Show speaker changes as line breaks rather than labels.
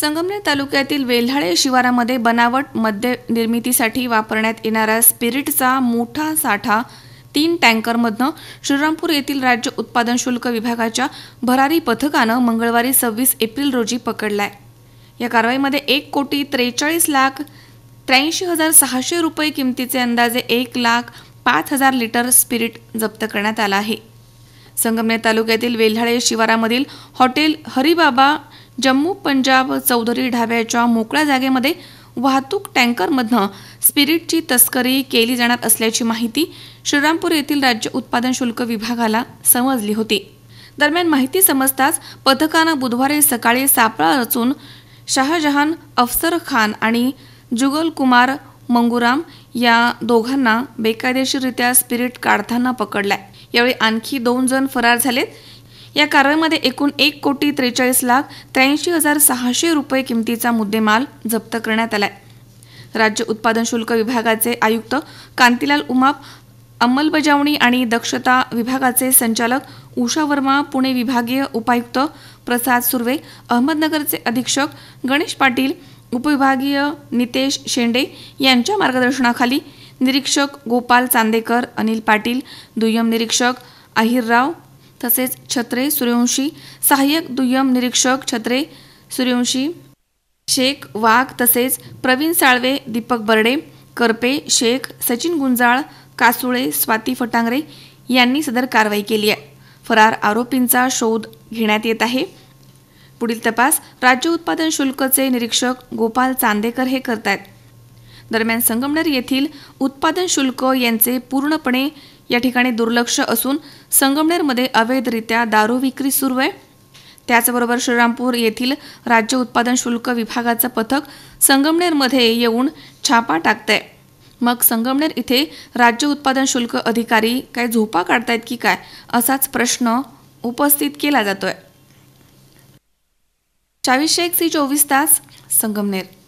संगमनेर तालुक्यातील वेल्हाळे शिवारामध्ये बनावट मद्य निर्मितीसाठी वापरण्यात येणारा स्पिरिटचा मोठा साठा तीन टँकरमधनं श्रीरामपूर येथील राज्य उत्पादन शुल्क विभागाच्या भरारी पथकानं मंगळवारी सव्वीस एप्रिल रोजी पकडलाय या कारवाईमध्ये एक कोटी त्रेचाळीस लाख त्र्याऐंशी हजार सहाशे रुपये किमतीचे अंदाजे एक लाख पाच हजार लिटर स्पिरिट जप्त करण्यात आला आहे संगमनेर तालुक्यातील वेल्हाळे शिवारामधील हॉटेल हरिबाबा जम्मू पंजाब चौधरी ढाब्याच्या मोकळ्या जागेमध्ये वाहतूक टँकरमधनं स्पिरिटची तस्करी केली जाणार असल्याची माहिती श्रीरामपूर येथील राज्य उत्पादन शुल्क विभागाला समजली होती दरम्यान माहिती समजताच पथकानं बुधवारी सकाळी सापळा रचून शाहजहान अफसर खान आणि जुगल कुमार मंगुराम या दोघांना बेकायदेशीररित्या स्पिरिट काढताना पकडलाय यावेळी आणखी दोन जण फरार झालेत या कारवाईमध्ये एकूण एक कोटी त्रेचाळीस लाख त्र्याऐंशी हजार सहाशे रुपये किमतीचा मुद्देमाल जप्त करण्यात आला राज्य उत्पादन शुल्क विभागाचे आयुक्त कांतीलाल उमाप अंमलबजावणी आणि दक्षता विभागाचे संचालक उषा वर्मा पुणे विभागीय उपायुक्त प्रसाद सुर्वे अहमदनगरचे अधीक्षक गणेश पाटील उपविभागीय नितेश शेंडे यांच्या मार्गदर्शनाखाली निरीक्षक गोपाल चांदेकर अनिल पाटील दुय्यम निरीक्षक अहिरराव तसेच छत्रे सूर्यवंशी सहाय्यक दुय्यम निरीक्षक छत्रे सूर्यवंशी शेख वाघ तसेच प्रवीण साळवे दीपक बर्डे करपे शेख सचिन गुंजाळ कासुळे स्वाती फटांगरे यांनी सदर कारवाई केली आहे फरार आरोपींचा शोध घेण्यात येत आहे पुढील तपास राज्य उत्पादन शुल्कचे निरीक्षक गोपाल चांदेकर हे करत आहेत दरम्यान संगमनेर येथील उत्पादन शुल्क यांचे पूर्णपणे या ठिकाणी दुर्लक्ष असून संगमनेरमध्ये अवैधरित्या दारू विक्री सुरू आहे त्याचबरोबर श्रीरामपूर येथील राज्य उत्पादन शुल्क विभागाचं पथक संगमनेरमध्ये येऊन छापा टाकतंय मग संगमनेर इथे राज्य उत्पादन शुल्क अधिकारी काय झोपा काढतायत की काय असाच प्रश्न उपस्थित केला जातोय चाळीसशे सी चोवीस तास संगमनेर